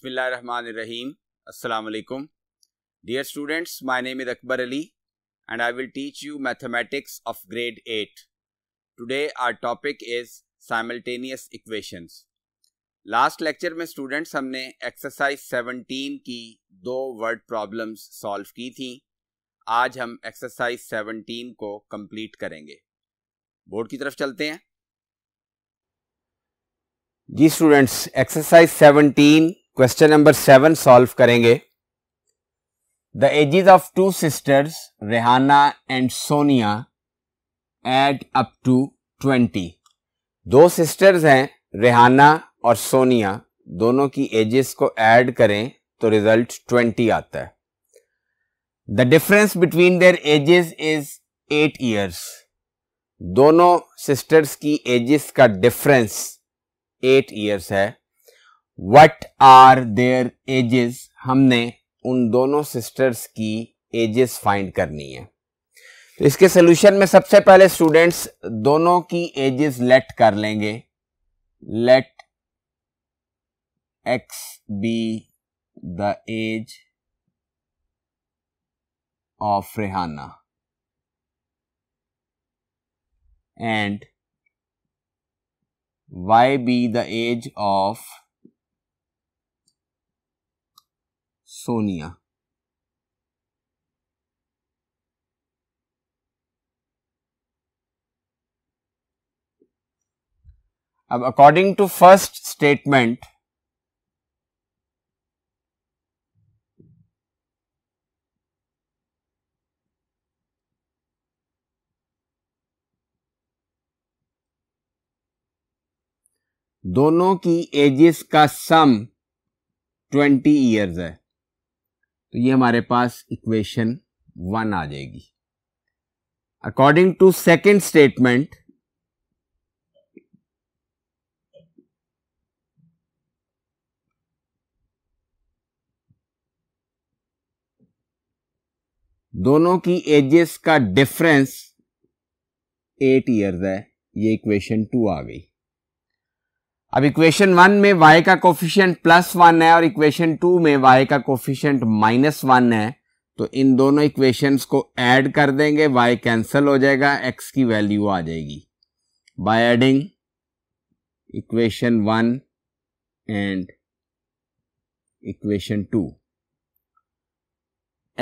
बिस्मिल्लाहिर्रहमानिर्रहीम अस्सलाम वालेकुम dear students my name is Akbar Ali and I will teach you mathematics of grade eight today our topic is simultaneous equations last lecture में students हमने exercise seventeen की दो word problems solve की थी आज हम एक्सरसाइज सेवनटीन को कम्प्लीट करेंगे बोर्ड की तरफ चलते हैं जी students exercise seventeen question number seven solve करेंगे the ages of two sisters Rehana and Sonia add up to twenty दो सिस्टर्स हैं रेहाना और सोनिया दोनों की एजेस को ऐड करें तो रिजल्ट ट्वेंटी आता है the difference between their ages is eight years दोनों सिस्टर्स की एजेस का डिफरेंस एट ईयर्स है वट आर देयर एजेस हमने उन दोनों सिस्टर्स की एजेस फाइंड करनी है तो इसके सोल्यूशन में सबसे पहले स्टूडेंट्स दोनों की एजेस लेट कर लेंगे let x be the age of Rehana and y be the age of Sonia अब अकॉर्डिंग टू फर्स्ट स्टेटमेंट दोनों की एजेस का सम 20 इयर्स है तो ये हमारे पास इक्वेशन वन आ जाएगी अकॉर्डिंग टू सेकेंड स्टेटमेंट दोनों की एजेस का डिफरेंस एट ईयर्स है ये इक्वेशन टू आ गई अब इक्वेशन वन में y का कोफिशियंट प्लस वन है और इक्वेशन टू में y का कोफिशियंट माइनस वन है तो इन दोनों इक्वेशंस को ऐड कर देंगे y कैंसिल हो जाएगा x की वैल्यू आ जाएगी by adding equation one and equation two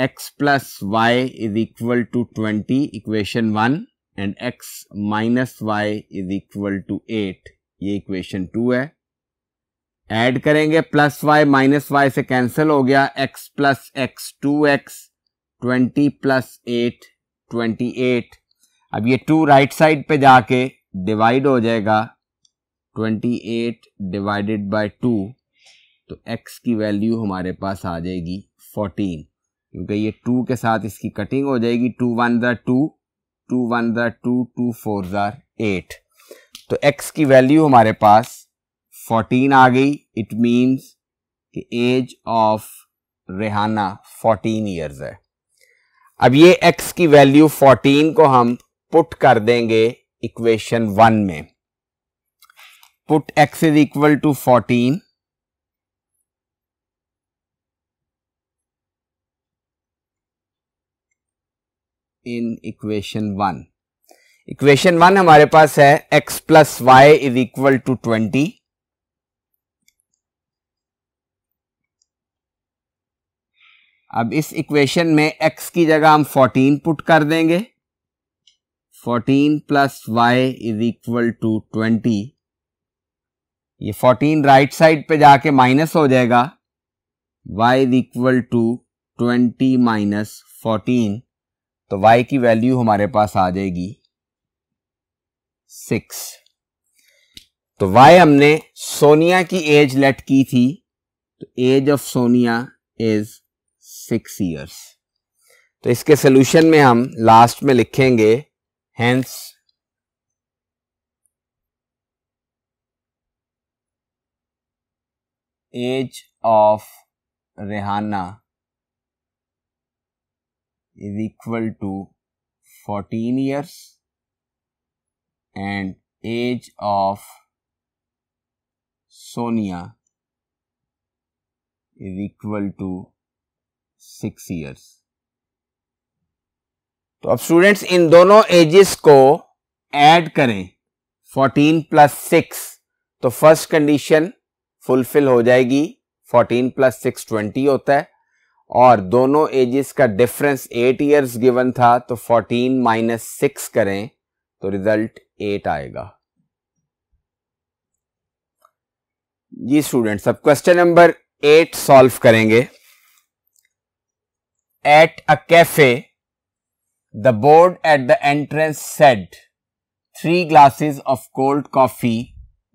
x plus y is equal to twenty equation one and x minus y is equal to eight ये इक्वेशन टू है add करेंगे plus y minus y से cancel हो गया x plus x two x twenty plus eight twenty eight अब ये to right side पे जाके डिवाइड हो जाएगा twenty eight divided by two तो एक्स की वैल्यू हमारे पास आ जाएगी फोर्टीन क्योंकि ये टू के साथ इसकी कटिंग हो जाएगी टू वन ज़ार टू टू वन ज़ार टू टू फोर ज़ार एट तो x की वैल्यू हमारे पास 14 आ गई इट मीन्स कि एज ऑफ रेहाना 14 ईयर्स है अब ये x की वैल्यू 14 को हम पुट कर देंगे इक्वेशन वन में put x is equal to 14 in equation one equation one हमारे पास है x plus y is equal to twenty अब इस इक्वेशन में x की जगह हम 14 पुट कर देंगे 14 plus y is equal to twenty ये 14 राइट साइड पे जाके माइनस हो जाएगा y is equal to twenty minus fourteen तो y की वैल्यू हमारे पास आ जाएगी सिक्स तो वाई हमने सोनिया की एज लेट की थी तो age of Sonia is six years तो इसके सोल्यूशन में हम लास्ट में लिखेंगे hence age of Rehana is equal to fourteen years and age of Sonia is equal to 6 years. तो अब स्टूडेंट्स इन दोनों एजेस को ऐड करें 14 प्लस सिक्स तो फर्स्ट कंडीशन फुलफिल हो जाएगी 14 प्लस सिक्स ट्वेंटी होता है और दोनों एजेस का डिफरेंस 8 इयर्स गिवन था तो 14 माइनस सिक्स करें तो रिजल्ट एट आएगा जी स्टूडेंट्स अब क्वेश्चन नंबर एट सॉल्व करेंगे at a cafe the board at the entrance said three glasses of cold coffee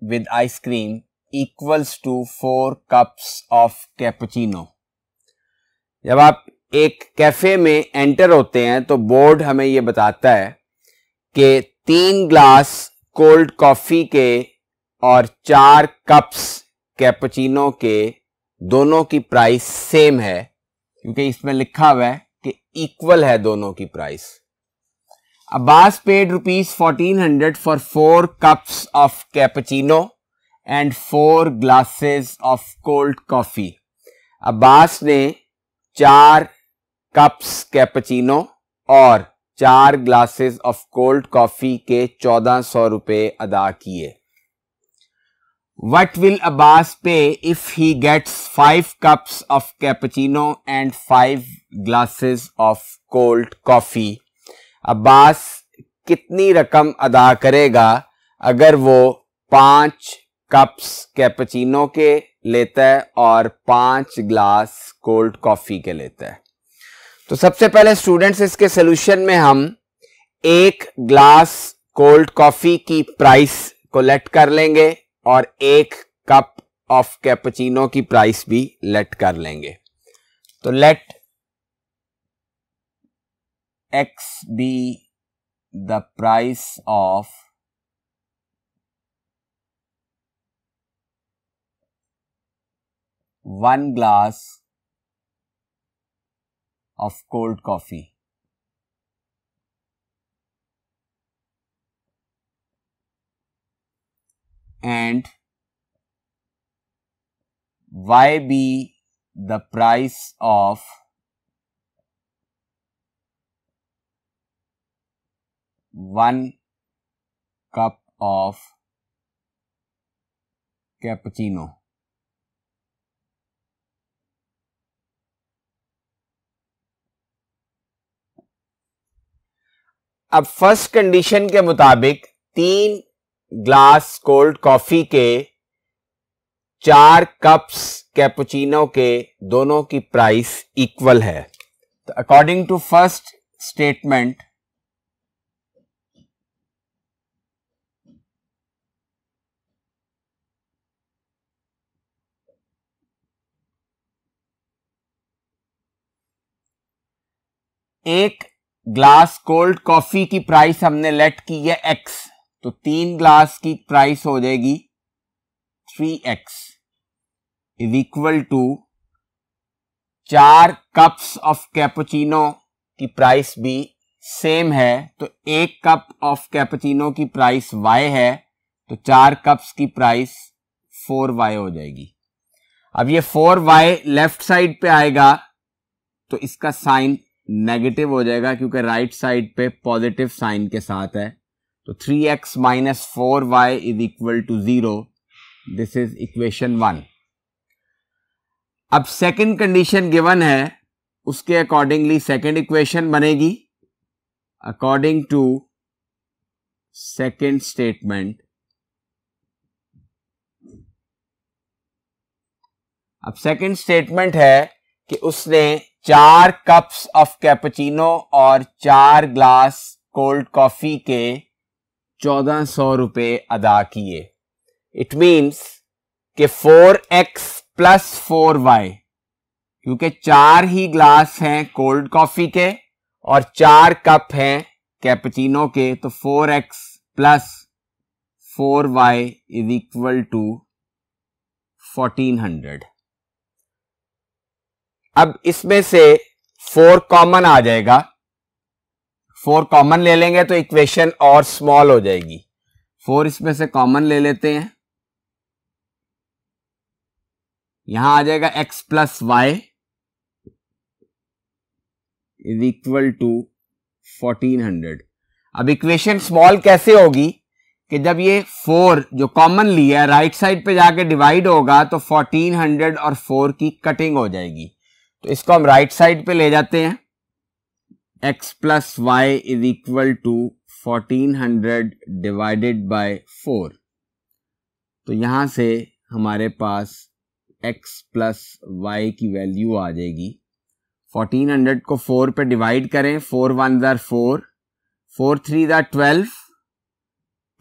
with ice cream equals to four cups of cappuccino जब आप एक cafe में एंटर होते हैं तो बोर्ड हमें यह बताता है कि तीन ग्लास कोल्ड कॉफ़ी के और चार कप्स कैपचिनो के दोनों की प्राइस सेम है क्योंकि इसमें लिखा हुआ है कि इक्वल है दोनों की price Abbas paid rupees fourteen hundred for four cups of cappuccino and four glasses of cold coffee Abbas ने चार कप्स कैपचिनो और चार ग्लासेस ऑफ कोल्ड कॉफी के चौदह सौ रुपए अदा किए what will Abbas pay if he gets five cups of cappuccino and five glasses of cold coffee Abbas कितनी रकम अदा करेगा अगर वो पांच कप्स कैपचिनो के लेता है और पांच ग्लास कोल्ड कॉफी के लेता है तो सबसे पहले स्टूडेंट्स इसके सोल्यूशन में हम एक ग्लास कोल्ड कॉफी की प्राइस को लेट कर लेंगे और एक कप ऑफ कैपचिनो की प्राइस भी लेट कर लेंगे तो let x be the price of one glass of cold coffee. And y be the price of one cup of cappuccino. अब फर्स्ट कंडीशन के मुताबिक तीन ग्लास कोल्ड कॉफी के चार कप्स कैपुचिनो के दोनों की प्राइस इक्वल है तो अकॉर्डिंग टू फर्स्ट स्टेटमेंट एक ग्लास कोल्ड कॉफी की प्राइस हमने लेट की है एक्स तो तीन ग्लास की प्राइस हो जाएगी three x is equal to चार कप्स ऑफ कैपोचिनो की प्राइस भी सेम है तो एक कप ऑफ कैपोचिनो की प्राइस वाई है तो चार कप्स की प्राइस फोर वाई हो जाएगी अब ये फोर वाई लेफ्ट साइड पे आएगा तो इसका साइन नेगेटिव हो जाएगा क्योंकि राइट साइड पे पॉजिटिव साइन के साथ है तो three x minus four y is equal to zero this is equation one अब सेकंड कंडीशन गिवन है उसके अकॉर्डिंगली सेकंड इक्वेशन बनेगी अकॉर्डिंग टू सेकंड स्टेटमेंट अब सेकंड स्टेटमेंट है कि उसने चार कप्स ऑफ कैपचिनो और चार ग्लास कोल्ड कॉफ़ी के चौदह सौ रुपये अदा किए इट मीन्स कि four x plus four y क्योंकि चार ही ग्लास हैं कोल्ड कॉफ़ी के और चार कप हैं कैपचिनो के तो four x plus four y is equal to fourteen hundred अब इसमें से फोर कॉमन आ जाएगा फोर कॉमन ले लेंगे तो इक्वेशन और स्मॉल हो जाएगी फोर इसमें से कॉमन ले लेते हैं यहां आ जाएगा x plus y is equal to fourteen hundred अब इक्वेशन स्मॉल कैसे होगी कि जब ये फोर जो कॉमन लिया है राइट साइड पे जाके डिवाइड होगा तो फोर्टीन हंड्रेड और फोर की कटिंग हो जाएगी तो इसको हम राइट साइड पे ले जाते हैं x plus y is equal to fourteen hundred divided by four तो यहां से हमारे पास एक्स प्लस वाई की वैल्यू आ जाएगी फोर्टीन हंड्रेड को फोर पे डिवाइड करें फोर वन ज़ार फोर फोर थ्री ज़ार ट्वेल्व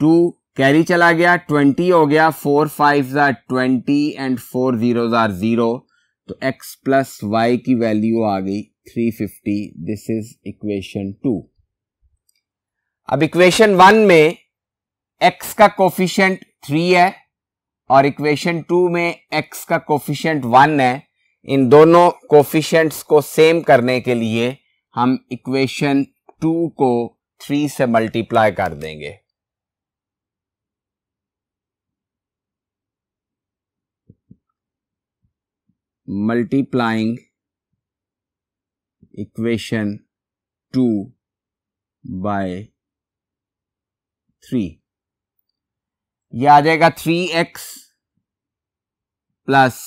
टू कैरी चला गया ट्वेंटी हो गया फोर फाइव ज़ार ट्वेंटी एंड फोर ज़ीरो ज़ार ज़ीरो तो x प्लस वाई की वैल्यू आ गई 350 दिस इज इक्वेशन टू अब इक्वेशन वन में x का कोफिशियंट थ्री है और इक्वेशन टू में x का कोफिशियंट वन है इन दोनों कोफिशियंट्स को सेम करने के लिए हम इक्वेशन टू को थ्री से मल्टीप्लाई कर देंगे multiplying equation two by three ये आ जाएगा three x plus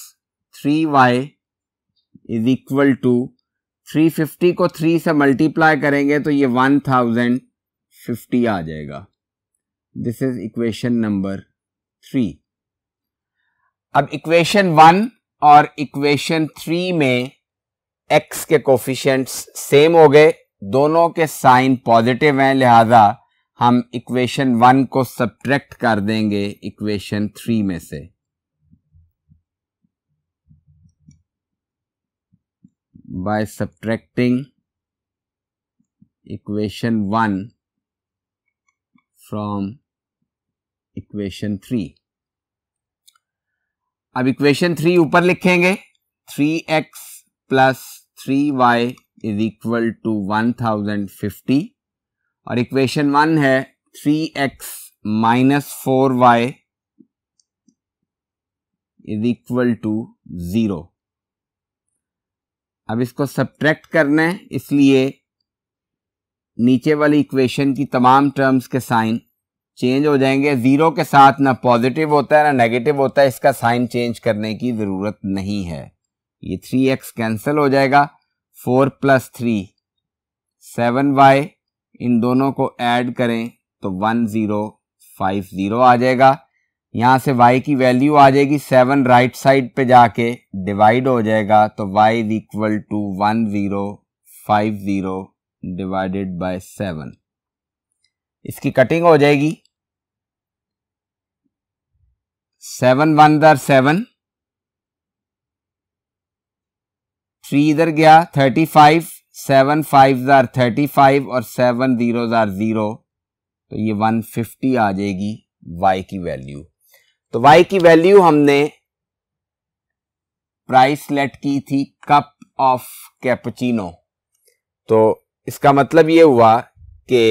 three y is equal to three fifty को थ्री से मल्टीप्लाई करेंगे तो ये वन थाउजेंड फिफ्टी आ जाएगा this is equation number three अब इक्वेशन वन और इक्वेशन थ्री में एक्स के कोफिशेंट्स सेम हो गए दोनों के साइन पॉजिटिव हैं लिहाजा हम इक्वेशन वन को सब्ट्रैक्ट कर देंगे इक्वेशन थ्री में से by subtracting equation one from equation three अब इक्वेशन थ्री ऊपर लिखेंगे three x plus three y is equal to one thousand fifty और इक्वेशन वन है three x minus four y is equal to zero अब इसको subtract करना है इसलिए नीचे वाली इक्वेशन की तमाम टर्म्स के साइन चेंज हो जाएंगे ज़ीरो के साथ ना पॉजिटिव होता है ना नेगेटिव होता है इसका साइन चेंज करने की ज़रूरत नहीं है ये थ्री एक्स कैंसिल हो जाएगा four plus three seven y इन दोनों को ऐड करें तो वन ज़ीरो फाइव ज़ीरो आ जाएगा यहाँ से y की वैल्यू आ जाएगी सेवन राइट साइड पे जाके डिवाइड हो जाएगा तो y is equal to one zero five zero divided by seven इसकी कटिंग हो जाएगी सेवन वन दर सेवन थ्री इधर गया थर्टी फाइव सेवन फाइव दर थर्टी फाइव और सेवन जीरो दर ज़ीरो तो ये वन फिफ्टी आ जाएगी वाई की वैल्यू तो वाई की वैल्यू हमने प्राइस लेट की थी कप ऑफ कैपचिनो तो इसका मतलब ये हुआ कि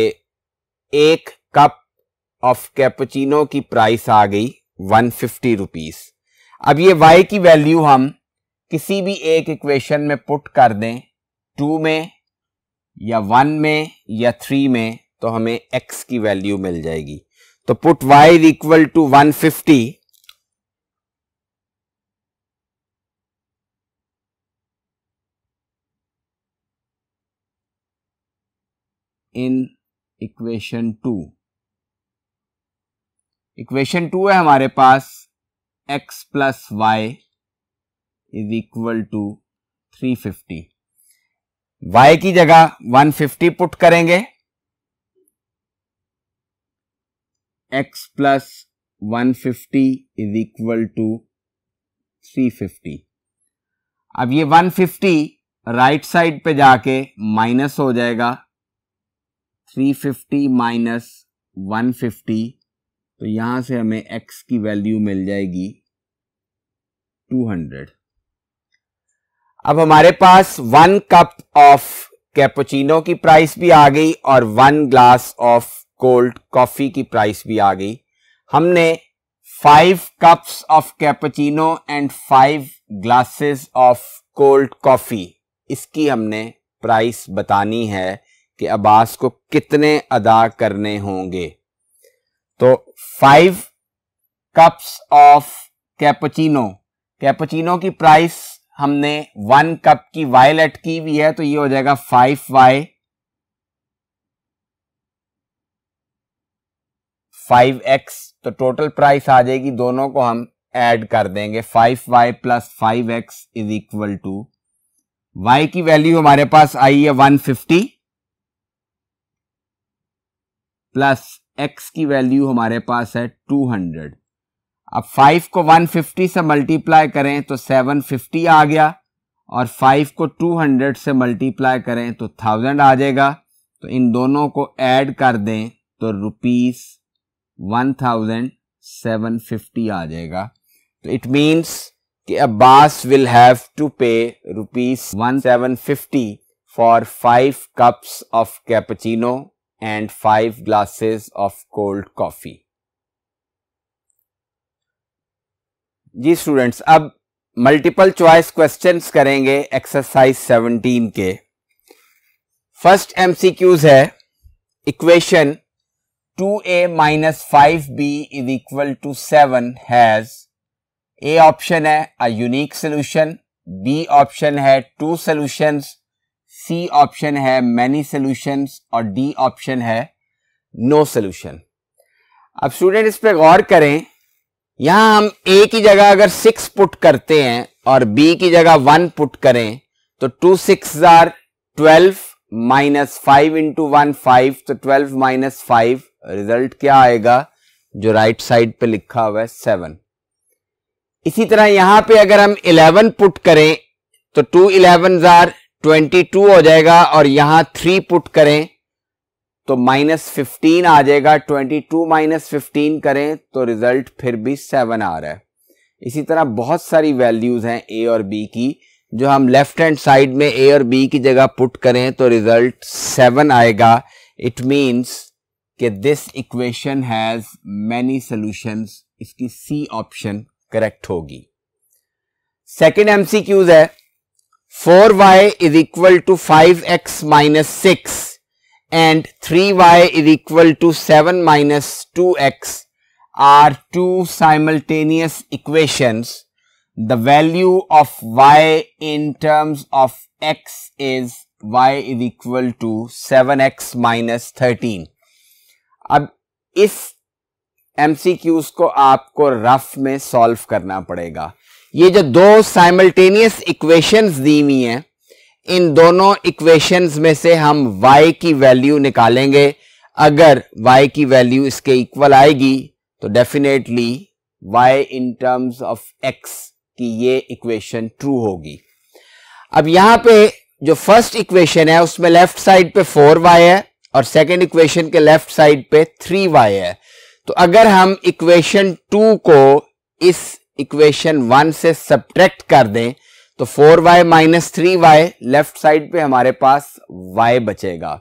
एक कप ऑफ कैपचिनो की प्राइस आ गई वन फिफ्टी रुपीज अब ये y की वैल्यू हम किसी भी एक इक्वेशन में पुट कर दें टू में या वन में या थ्री में तो हमें x की वैल्यू मिल जाएगी तो put y equal to one fifty in equation two equation two है हमारे पास x plus y is equal to three fifty वाई की जगह वन फिफ्टी पुट करेंगे x plus one fifty is equal to three fifty अब ये one fifty right side पे जाके माइनस हो जाएगा three fifty minus one fifty तो यहाँ से हमें x की वैल्यू मिल जाएगी 200 अब हमारे पास वन कप ऑफ कैपोचिनो की प्राइस भी आ गई और one glass of cold coffee की प्राइस भी आ गई हमने five cups of cappuccino and five glasses of cold coffee इसकी हमने प्राइस बतानी है कि अब्बास को कितने अदा करने होंगे तो five cups of cappuccino cappuccino की प्राइस हमने वन कप की वायलेट की भी है तो ये हो जाएगा फाइव वाई फाइव एक्स तो टोटल प्राइस आ जाएगी दोनों को हम ऐड कर देंगे five y plus five x is equal to y की वैल्यू हमारे पास आई है वन फिफ्टी प्लस x की वैल्यू हमारे पास है 200 अब 5 को 150 से मल्टीप्लाई करें तो 750 आ गया और 5 को 200 से मल्टीप्लाई करें तो 1000 आ जाएगा तो इन दोनों को ऐड कर दें तो रुपीस 1750 आ जाएगा तो इट मींस कि Abbas will have to pay rupees 1750 for five cups of cappuccino and 5 glasses of cold coffee. जी स्टूडेंट्स अब मल्टीपल चॉइस क्वेश्चंस करेंगे एक्सरसाइज 17 के फर्स्ट एमसीक्यूज है equation 2a minus five b is equal to seven has A option है a unique solution B option है two solutions C option है many solutions और D option है no no solution अब student इस पर गौर करें यहां हम ए की जगह अगर सिक्स पुट करते हैं और बी की जगह वन पुट करें तो two six or twelve minus five into one five तो ट्वेल्व माइनस फाइव रिजल्ट क्या आएगा जो राइट साइड पे लिखा हुआ है सेवन इसी तरह यहां पे अगर हम इलेवन पुट करें तो टू इलेवन जार ट्वेंटी टू हो जाएगा और यहां थ्री पुट करें तो माइनस फिफ्टीन आ जाएगा ट्वेंटी टू माइनस फिफ्टीन करें तो रिजल्ट फिर भी सेवन आ रहा है इसी तरह बहुत सारी वैल्यूज हैं ए और बी की जो हम लेफ्ट हैंड साइड में ए और बी की जगह पुट करें तो रिजल्ट सेवन आएगा इट मीन्स कि this equation has many solutions इसकी सी ऑप्शन करेक्ट होगी सेकेंड एमसीक्यूज है 4y is equal to 5x minus 6 and 3y is equal to 7 minus 2x are two simultaneous equations. The value of y in terms of x is y is equal to 7x minus 13. अब इस MCQs को आपको rough में solve करना पड़ेगा ये जो दो साइमल्टेनियस इक्वेशंस दी हुई हैं इन दोनों इक्वेशंस में से हम y की वैल्यू निकालेंगे अगर y की वैल्यू इसके इक्वल आएगी तो definitely y in terms of x की ये इक्वेशन ट्रू होगी अब यहां पे जो फर्स्ट इक्वेशन है उसमें लेफ्ट साइड पे 4y है और सेकेंड इक्वेशन के लेफ्ट साइड पे 3y है तो अगर हम इक्वेशन टू को इस इक्वेशन वन से सब्ट्रैक्ट कर दें तो four y minus three y left side पे हमारे पास वाई बचेगा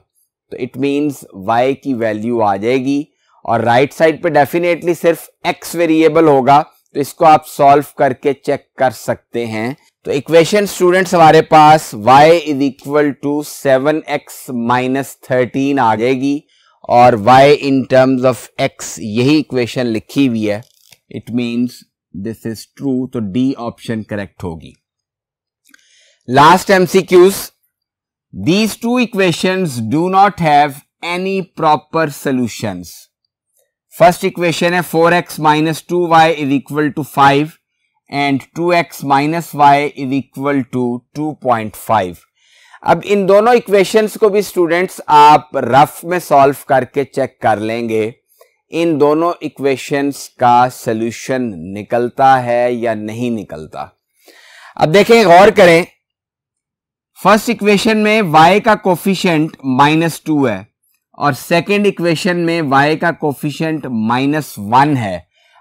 तो इट मींस वाई की वैल्यू आ जाएगी और राइट right साइड पे डेफिनेटली सिर्फ एक्स वेरिएबल होगा तो इसको आप सॉल्व करके चेक कर सकते हैं तो इक्वेशन स्टूडेंट्स हमारे पास y is equal to seven x minus thirteen आ जाएगी और y in terms of x यही इक्वेशन लिखी हुई है it means this is true तो डी ऑप्शन करेक्ट होगी last MCQs these two equations do not have any proper solutions first equation है 4x x minus two y is equal to five and 2x x minus y is equal to two point five अब इन दोनों equations को भी students आप rough में solve करके check कर लेंगे इन दोनों इक्वेशंस का सोल्यूशन निकलता है या नहीं निकलता अब देखें गौर करें फर्स्ट इक्वेशन में y का कोफिशियंट माइनस टू है और सेकेंड इक्वेशन में y का कोफिशियंट माइनस वन है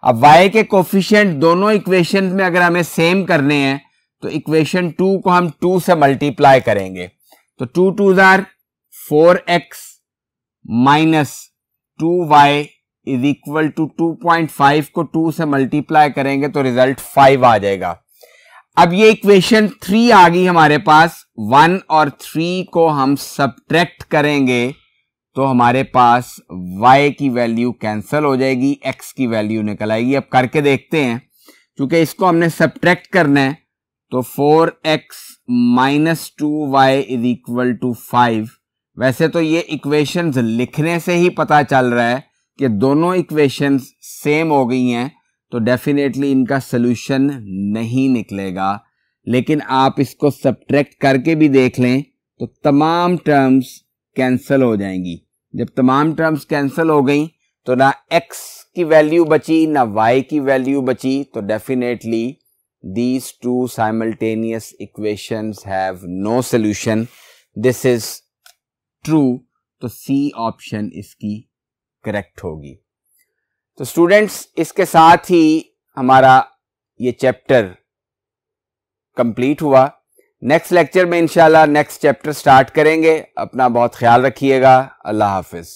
अब y के कोफिशियंट दोनों इक्वेशन में अगर हमें सेम करने हैं तो इक्वेशन टू को हम टू से मल्टीप्लाई करेंगे तो टू टू जार four x minus two y is equal to two point five को टू से मल्टीप्लाई करेंगे तो रिजल्ट फाइव आ जाएगा अब ये इक्वेशन थ्री आ गई हमारे पास वन और थ्री को हम सब्ट्रैक्ट करेंगे तो हमारे पास y की वैल्यू कैंसिल हो जाएगी x की वैल्यू निकल आएगी अब करके देखते हैं क्योंकि इसको हमने सब्ट्रैक्ट करना है तो 4x x minus two y is equal to five वैसे तो ये इक्वेशंस लिखने से ही पता चल रहा है कि दोनों इक्वेशंस सेम हो गई हैं तो डेफिनेटली इनका सोल्यूशन नहीं निकलेगा लेकिन आप इसको सब्ट्रैक्ट करके भी देख लें तो तमाम टर्म्स कैंसिल हो जाएंगी जब तमाम टर्म्स कैंसिल हो गई तो ना एक्स की वैल्यू बची ना वाई की वैल्यू बची तो definitely these two simultaneous equation have no solution this is true तो सी ऑप्शन इसकी करेक्ट होगी तो स्टूडेंट्स इसके साथ ही हमारा ये चैप्टर कंप्लीट हुआ नेक्स्ट लेक्चर में इंशाल्लाह नेक्स्ट चैप्टर स्टार्ट करेंगे अपना बहुत ख्याल रखिएगा अल्लाह हाफिज़